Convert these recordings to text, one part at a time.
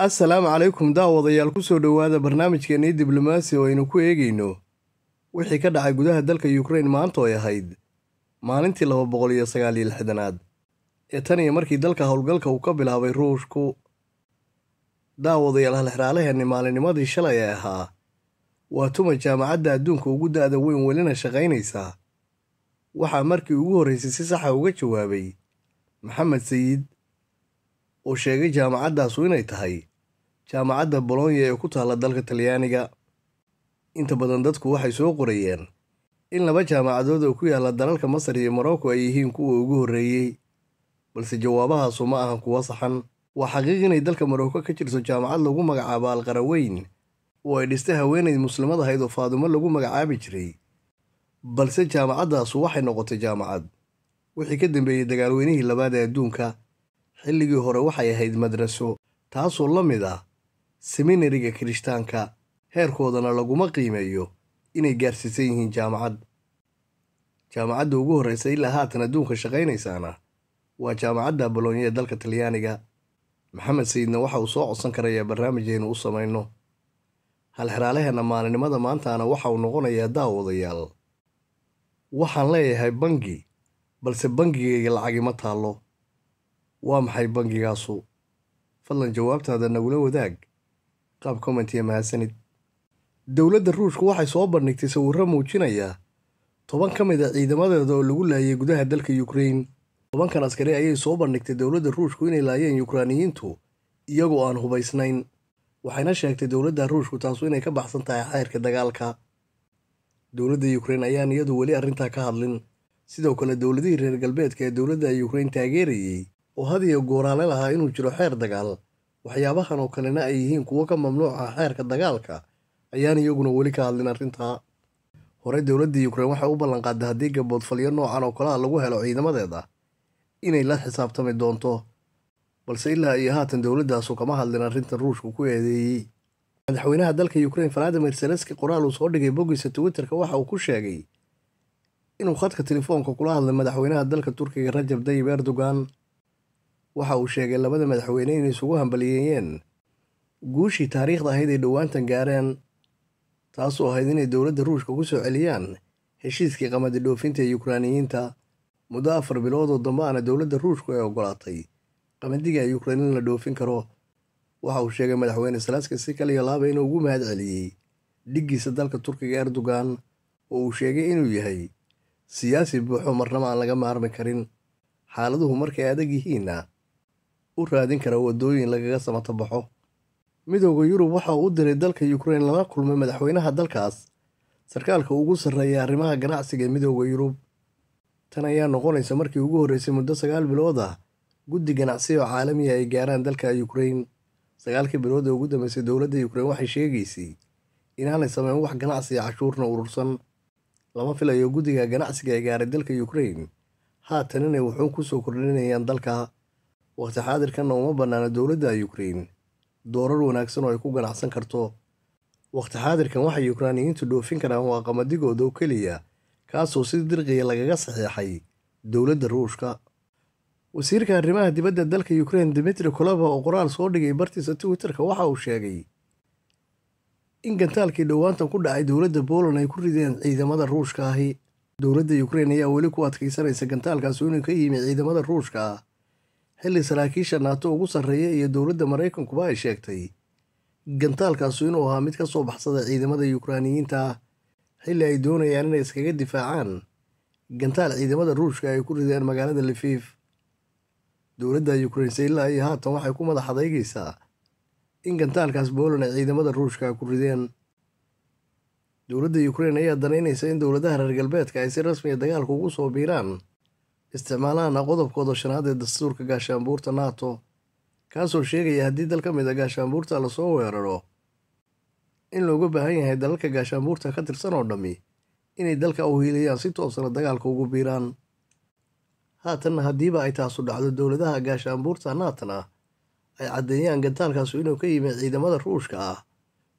assalaamu calaykum daawadayaal ku soo dhowaada barnaamijkeennii diblomaasi oo aynu ku eegayno wixii ka dhacay gudaha dalka yukrain maanta oy ahayd maalintii laba boqol iyo sagaal iyo lixdanaad ee tan iyo markii dalka howlgalka uu ka bilaabay ruushku daawadayaal halxiraalaheenni maalinimadii shalay ee ahaa waa tuma jaamacadda adduunka ugu da'da weyn welina shaqaynaysaa waxaa markii ugu horreysay si saxa uga jawaabay maxamed sayid oo sheegay jaamacaddaasu inay tahay jaamacadda bolonya ee ku taalla dalka talyaaniga inta badan dadku waxay soo qorayeen in laba jaamacadood oo ku yaalla dalalka masar iyo morocko ay yihiin kuwa ugu horreeyey balse jawaabahaasu ma ahan kuwo saxan waa xaqiiq inay dalka morocko ka jirto jaamacad lagu magacaabo alqaraweyn oo ay dhistay haweenay muslimad ahayd oo faadumo lagu magacaabi jiray balse jaamacaddaasu waxay noqotay jaamacad wixii ka dambeeyey dagaalweynihii labaad ee adduunka xilligii hore waxay ahayd madraso taasoo la mid ah seminariga kirishtaanka heerkoodana laguma qiimeeyo inay gaarsiisan yihiin jaamacad jaamacadda ugu horreysa ilaa haatan adduunka shaqaynaysaana waa jaamacadda bolonya ee dalka talyaaniga maxamed sayidna waxa uu soo codsan karayaa barnaamijeynu u samayno halxiraaleheenna maalinimada maantaana waxa uu noqonayaa daawadayaal waxaan leeyahay bangi balse bangigayga lacagima taallo waa maxay bangigaasu fadlan jawaabtaada nagula wadaag qaab mahadsanid dowladda ruushku waxay soo bandhigtay sawirro muujinaya toban ka mid a ah ciidamadeeda oo lagu laayay gudaha dalka yukrain tobankan askari ayay soo bandhigtay dowladda ruushku inay laayeen yukraaniyiintu iyagoo aan hubaysnayn waxayna sheegtay dowladda ruushku taasu inay ka baxsan tahay xeyrka dagaalka dowladda yukrain ayaan iyadu weli arrintaa ka hadlin sidoo kale dowladihii reer galbeedka ee dowladda yukrain taageerayey oo had iyo gooraale lahaa inuu jiro xeer dagaal waxyaabahan oo kalena ay yihiin kuwo ka mamnuuca ah dagaalka ayaan iyaguna weli ka hadlin arrintaa hore dowladda yukrain waxay u ballanqaaday haddii gaboodfalyo noocan oo kale ah lagu helo ciidamadeeda inay la xisaabtami doonto balse ilaa iyo haatan dowladdaasu kama hadlin arrintan ruushku ku eedeeyey madaxweynaha dalka yukrain valadimir seleski qoraal uu soo dhigay boggiisa twitterka waxa uu ku sheegay inuu khadka telefoonka kula hadlay madaxweynaha dalka turkiga rajab dayib erdogan waxa uu sheegay labada madaxweyne inay isugu hambaliyeeyeen guushii taariikhda ahayd ay dhowaantan gaareen taasoo ahayd inay dowladda ruushka ku soo celiyaan heshiiskii qamadi dhoofinta ee yukraaniyiinta muddo afar bilood oo dambe aana dowladda ruushku ay ogolaatay qamadiga ay yukrain in la dhoofin karo waxa uu sheegay madaxweyne salaaska si kaliyo laaba inuu ugu mahad celiyey dhiggiisa dalka turkiga erdogan oo uu sheegay inuu yahay siyaasi buuxo marnaba aan laga maarmi karin xaaladuhu markay adag yihiinna u raadin kara waddooyin lagaga samato baxo midooda yurub waxa uu u diray dalka yukrain lala kulmay madaxweynaha dalkaas sarkaalka ugu sarreeya arrimaha ganacsiga ee midooda yurub tan ayaa noqonaysa markii ugu horreysay muddo sagaal bilood ah guddi ganacsiya oo caalamiya ah ay gaaraan dalka yukrain sagaalkii bilood ee ugu dambeysay dowladda yukrain waxay sheegaysay inaanay sameyn wax ganacsiga cashuurna urursan lama filayo guddiga ganacsiga ee gaaray dalka yukrain haatanina wuxuun ku soo kordhinayaan dalka wakhti xaadirkanna uma bannaano dowladda ukrain doorar wanaagsan oo ay ku ganacsan karto wakhti xaadirkan waxay yukraaniyiintu dhoofin karaan waa qamadigooda keliya kaasoo si dirqiya lagaga saxiixay dowladda ruushka wasiirka arrimaha dibadda dalka yukrein dimitri kolova oo qoraal soo dhigay bartiisa twitter-ka waxa uu sheegay in gantaalkii dhowaantan ku dhacay dowladda poland ay ku rideen ciidamada ruushka ahi dowladda ukrain ayaa weli ku adkaysanaysa gantaalkaas inuu ka yimi ciidamada ruushka ah xilli saraakiisha naato ugu sarreeya iyo dowladda maraykankuba ay sheegtay gantaalkaasu inuu ahaa mid ka soo baxsada ciidamada yukraaniyiinta xilli ay doonayaan inay iskaga difaacaan gantaal ciidamada ruushka ay ku rideen magaalada lifiif dowladda yukrainse ilaa iyo haatan waxay ku madax adeygaysaa in gantaalkaas boolan ay ciidamada ruushka ku rideen dowladda yukrain ayaa danaynaysa in dowladaha reer galbeedka ay si rasmiya ah dagaalka ugu soo biiraan isticmaalahana qodobkooda shanaad ee dastuurka gaashaanbuurta naato kaasoo sheegaya haddii dal ka mid a ah gaashaanbuurta lasoo weeraro in looga baahan yahay dalalka gaashaanbuurta ka tirsan oo dhammi inay dalka u hiiliyaan si toosana dagaalka ugu biiraan haatanna haddiiba ay taasu dhacdo dowladaha gaashaanbuurta naatana ay caddeeyaan gantaalkaasu inuu ka yimi ciidamada ruushka ah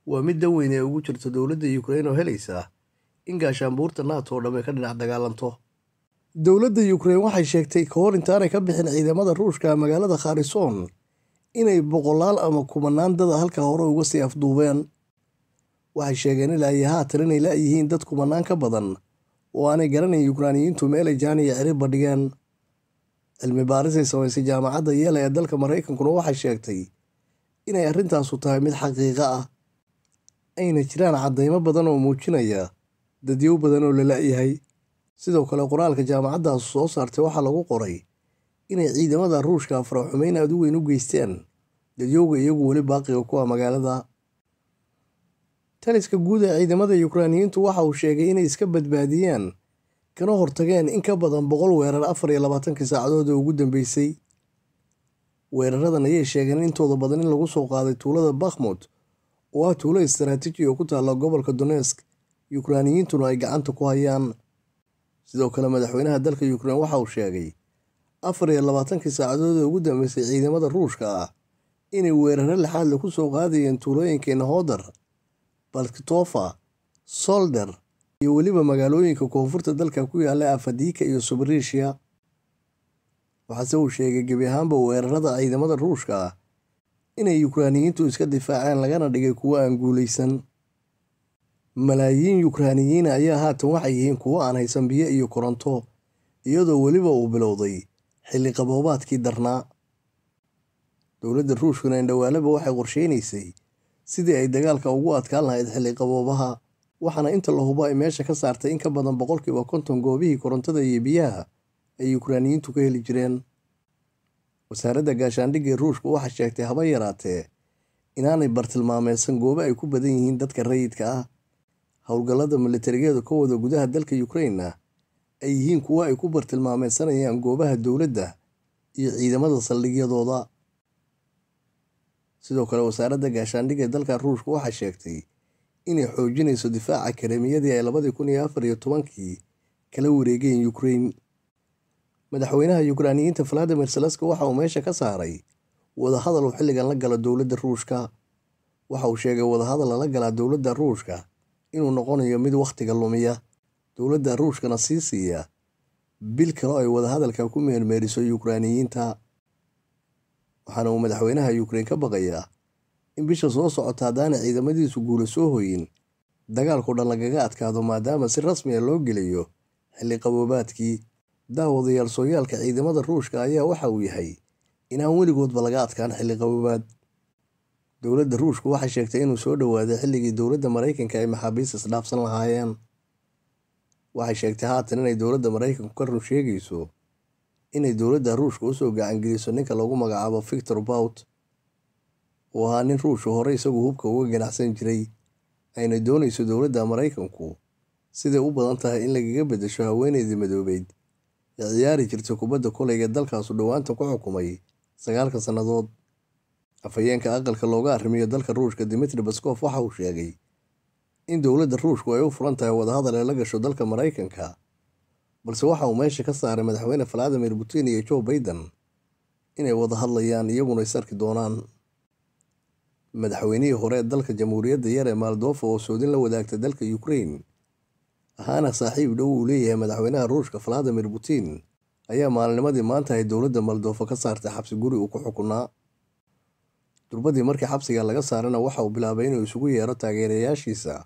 waa mid weyn ee ugu jirto dowladda yukrain oo helaysa in gaashaanbuurta naato oo dhamme ka dhinac dagaalanto dowladda yukrain waxay sheegtay ka hor intaanay ka bixin ciidamada ruushka magaalada kharison inay boqolaal ama kumanaan dada halka hore uga sii afduubeen waxay sheegeen ilaa iyo haatan inay la-yihiin dad kumanaan ka badan oo aanay garanayn yukraaniyiintu meelay jaaniya ciri badhigeen cilmi baarisay samaysay jaamacadda yeela ee dalka maraykankuna waxay sheegtay inay arrintaasu tahay mid xaqiiqo ah ayna jiraan caddaymo badan oo muujinaya dadyow badan oo la la-yahay sidoo kale qoraalka jaamacaddaas soo saartay waxaa lagu qoray inay ciidamada ruushka faraxumeyn aad u weyn u geysteen dadyooga iyagu weli baaqiga ku ah magaalada taliska guud ee ciidamada yukraaniyiintu waxa uu sheegay inay iska badbaadiyeen kana hortageen in ka badan boqol weerar afar iyo labaatankii saacadood ee ugu dambeysay weeraradan ayay sheegeen intooda badan in lagu soo qaaday tuulada bakhmut oo ah tuulo istaraatiiji oo ku taalla gobolka donesk yukraaniyiintuna ay gacanta ku hayaan sidoo kale madaxweynaha dalka ukrein waxa uu sheegay afar iyo labaatankii saacadood ee ugu dambeysay ciidamada ruushka ah inay weeraro laxaadla ku soo qaadayeen tuulooyinkeena hodar balktofa solder iyo weliba magaalooyinka koonfurta dalka ku yaalla afadiika iyo subarishiya waxaase uu sheegay gebi ahaanba weerarada ciidamada ruushka ah inay yukraaniyiintu iska difaaceen lagana dhigay kuwo aan guulaysan Malaayiin Yukraaniyiin ayaa haatan waxay yihiin kuwo aan haysan biyo iyo koronto, iyadoo weliba uu bilowday xilli qaboobaadkii darnaa. Dowladda Ruushkuna indhawaalaba waxay qorsheynaysay sidii ay dagaalka ugu adkaan lahayd xilli qaboobaha, waxaana inta la hubo ay meesha ka saartay in ka badan boqolkiiba konton goobihii korontada iyo biyaha ay Yukraaniyiintu ka heli jireen. Wasaaradda Gaashaandhigga ruushku waxaa sheegtay haba yaraatee inaanay bartilmaameysan goobo ay ku badan yihiin dadka rayidka ah howlgallada milatarigeeda ka wada gudaha dalka ukrainna ay yihiin kuwo ay ku bartilmaameysanayaan goobaha dowladda iyo ciidamada saldhigyadooda sidoo kale wasaaradda gaashaandhigga ee dalka ruushka waxaa sheegtay inay xoojinayso difaaca karemiyadii ay labadii kun iyo afar iyo tobankii kala wareegeen ukrain madaxweynaha yukraaniyiinta valadimir salaski waxa uu meesha ka saaray wadahadal uu xilligan la galo dowladda ruushka waxa uu sheegay wadahadal lala galaa dowladda ruushka inuu noqonayo mid wakhtiga lumiya dowladda ruushkana sii siiya bil kale oo ay wadahadalka ku meermeeriso yukrainiyiinta waxaana uu madaxweynaha yukrain ka baqayaa in bisha soo socota haddaana ciidamadiisu guula soo hoyin dagaalkao dhan lagaga adkaado maadaama si rasmi a ah loo geliyo xilli qaboobaadkii daawadayaal sooyaalka ciidamada ruushka ayaa waxa uu yahay inaan weligoodba laga adkaan xilli qaboobaad dowladda ruushku waxay sheegtay inuu soo dhowaaday xilligii dowladda maraykanka ay maxaabiis isdhaafsan lahaayeen waxay sheegtay haatan inay dowladda maraykanku ka run sheegayso inay dowladda ruushka usoo gacangeliso ninka lagu magacaabo victor bout uu ahaa nin ruushku horey isagu hubka uga ganacsan jiray ayna doonayso dowladda maraykanku siday u badan tahay in lagaga bedasho haweeneydii madoobeyd ee ciyaari jirtay kubadda koleyga dalkaasu dhowaanta ku xukumay sagaalka sannadood afhayeenka aqalka looga arrimiyo dalka ruushka dimitri baskof waxa uu sheegay in dowladda ruushku ay u furan tahay wadahadal ee la gasho dalka maraykanka balse waxa uu meesha ka saaray madaxweyne valadimir putin iyo joe baiden inay wada hadlayaan iyaguna is arki doonaan madaxweynihii hore dalka jamhuuriyadda yar ee maaldofa oo soodin la wadaagta dalka ukrain ahaana saaxiib dhow uu leeyahay madaxweynaha ruushka valadimir putin ayaa maalnimadii maanta ay dowladda maaldofa ka saartay xabsi guri uu ku xukunaa durbadii markii xabsiga laga saarana waxa uu bilaabay inuu isugu yeero taageerayaashiisa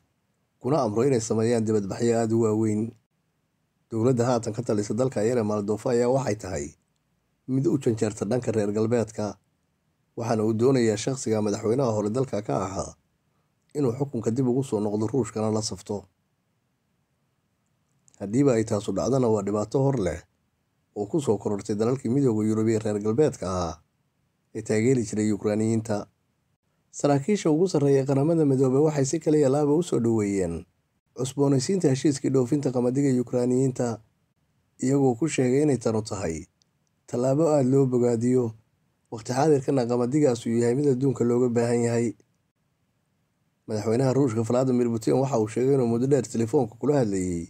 kuna amro inay sameeyaan dibadbaxyo aada u waaweyn dowladda haatan ka talisa dalka yare maaldoofo ayaa waxay tahay mid u janjeerta dhanka reer galbeedka waxaana uu doonayaa shaqsiga madaxweynaha hore dalka ka ahaa inuu xukunka dib ugu soo noqdo ruushkana la safto haddiiba ay taasu dhacdana waa dhibaato hor leh oo ku soo korortay dalalkii midooda yurub iyo reer galbeedka ahaa ee taageeri jiray yukraaniyiinta saraakiisha ugu sarreeya qaramada midoobe waxay si kala yalaaba u soo dhoweeyeen cusboonaysiinta heshiiskii dhoofinta qamadiga yukraaniyiinta iyagoo ku sheegay inay tanu tahay tallaabo aada loo bogaadiyo waqti xaadirkana qamadigaas uu yahay mid adduunka looga baahan yahay madaxweynaha ruushka valadimir putin waxa uu sheegay inuu muddo dheer telefoonka kula hadlayey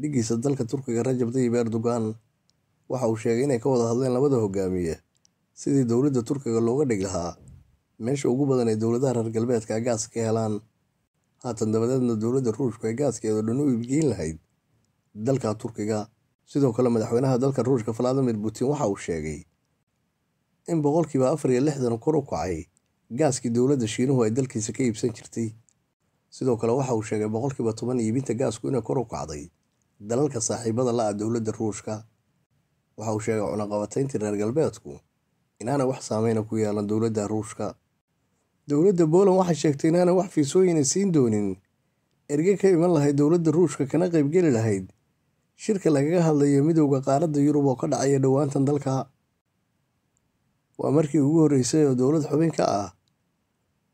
dhiggiisa dalka turkiga rajab tayib erdogan waxa uu sheegay inay ka wada hadleen labada hogaamiye sidii dowladda turkiga looga dhig lahaa meesha ugu badan ay dowladaha reer galbeedka gaas ka helaan haatan dabadeedna dowladda ruushku ee gaaskeeda dhan u iibgeyn lahayd dalka turkiga sidoo kale madaxweynaha dalka ruushka valadimir putin waxa uu sheegay in boqolkiiba afar iyo lixdan kor u kacay gaaskii dowladda shiinuhu ay dalkiisa ka iibsan jirtay sidoo kale waxa uu sheegay boqolkiiba toban iibinta gaasku inay kor u kacday dalalka saaxiibada la ah dowladda ruushka waxa uu sheegay cunaqabateyntii reer galbeedku inaanay wax saameyna ku yeelan dowladda ruushka dowladda poland waxay sheegtay inaanay wax fiisooyina siin doonin erge ka iman lahayd dowladda ruushka kana qaybgeli lahayd shirka lagaga hadlayo midowda qaaradda yurub oo ka dhacaya dhowaantan dalka waa markii ugu horreysay oo dowlad xubinka ah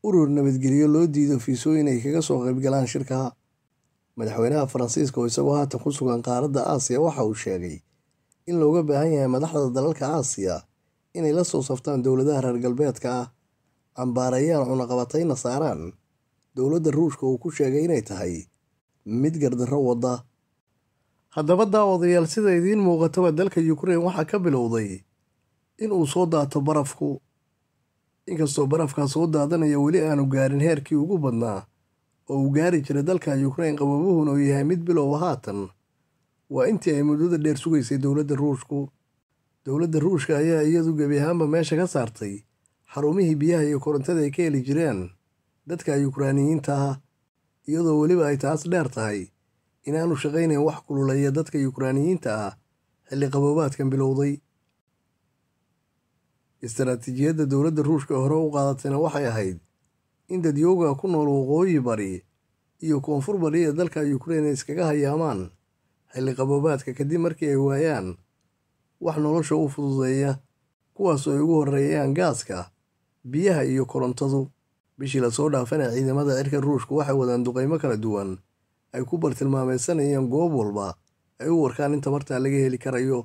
urur nabadgelyo loo diido fiisooyin ay kaga soo qaybgalaan shirka madaxweynaha faransiiska oo isagoo haatan ku sugan qaaradda aasiya waxa uu sheegay in looga baahan yahay madaxda dalalka aasiya inay la soo saftaan dowladaha reer galbeedka ah cambaarayaan cunaqabatayna saaraan dowladda ruushka uu ku sheegay inay tahay mid gardarro wadda haddaba daawadayaal sida idiin muuqataba dalka yukrain waxaa ka bilowday in uu soo daato barafku inkastoo barafkaa soo daadanaya weli aanu gaarin heerkii ugu badnaa oo uu gaari jiray dalka yukrain qababuhuna uu yahay mid bilowa haatan waa intii ay muddada dheer sugaysay dowladda ruushku dowladda ruushka ayaa iyadu gebi ahaanba meesha ka saartay xarumihii biyaha iyo korontada ay ka heli jireen dadka yukraaniyiinta ah iyadoo weliba ay taas dheer tahay inaanu shaqaynayn wax kululaya dadka yukraaniyiinta ah xilli qaboobaadkan bilowday istaraatiijiyadda dowladda ruushka hore u qaadatayna waxay ahayd in dadyooga ku nool waqooyi bari iyo koonfur bari ee dalka yukrain iskaga hayaamaan xilli qaboobaadka kadib markii ay waayaan wax nolosha u fududeeya kuwaasoo ay ugu horreeyaan gaaska biyaha iyo korontadu bishii lasoo dhaafana ciidamada cirka ruushku waxay wadaan duqeymo kala duwan ay ku bartilmaameysanayaan goob walba ay u warkaan in tabartaa laga heli karayo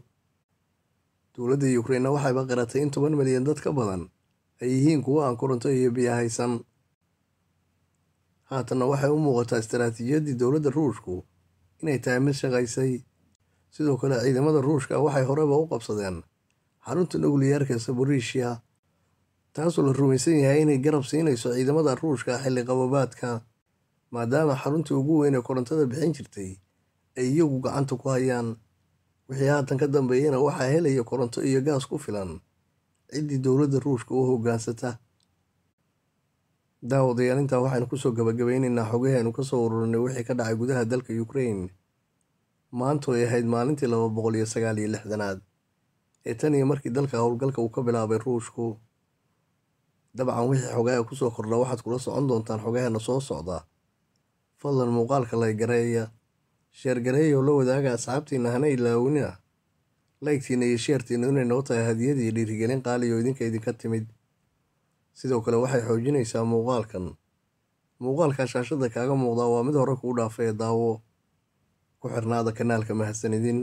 dowladda yukrainna waxayba qiratay in toban milyan dad ka badan ay yihiin kuwo aan koronto iyo biyo haysan haatanna waxay u muuqataa istaraatiijiyaddii dowladda ruushku inay tahay mid shaqaysay sidoo kale ciidamada ruushka waxay horeba u qabsadeen xarunta nukliyeerka saborishiya taasoo la rumaysan yahay inay garab siinayso ciidamada ruushka xilli qababaadka maadaama xaruntii ugu weyn ee korontada bixin jirtay ay iyagu gacanta ku hayaan wixii haatan ka dambeeyana waxaa helaya koronto iyo gaas ku filan ciddii dowladda ruushka u hoggaansata daawadayaal intaa waxaynu kusoo gabagabaynaynaa xogahi aynu soo ururinay wixii ka dhacay gudaha dalka ukrain maantu ay ahayd maalintii laba boqol iyo sagaal iyo lixdanaad ee tan iyo markii dalka howlgalka uu ka bilaabay ruushku dabcan wixii xogaaha soo kordha waxaad kula socon doontaan xogaheena soo socda fadlan muuqaalka laygareeya sheergareeya oo la wadaaga asxaabtiinna hana ilaawinah laygtiina iyo sheertiina inay noo tahay hadiyad dhiirigelin qaaliyo idinka idinka timid sidoo kale waxay xoojinaysaa muuqaalkan muuqaalka shaashadda kaaga muuqdaa waa mid hore kuu dhaafay ee daawo ku xirnaada kanaalka mahadsanidin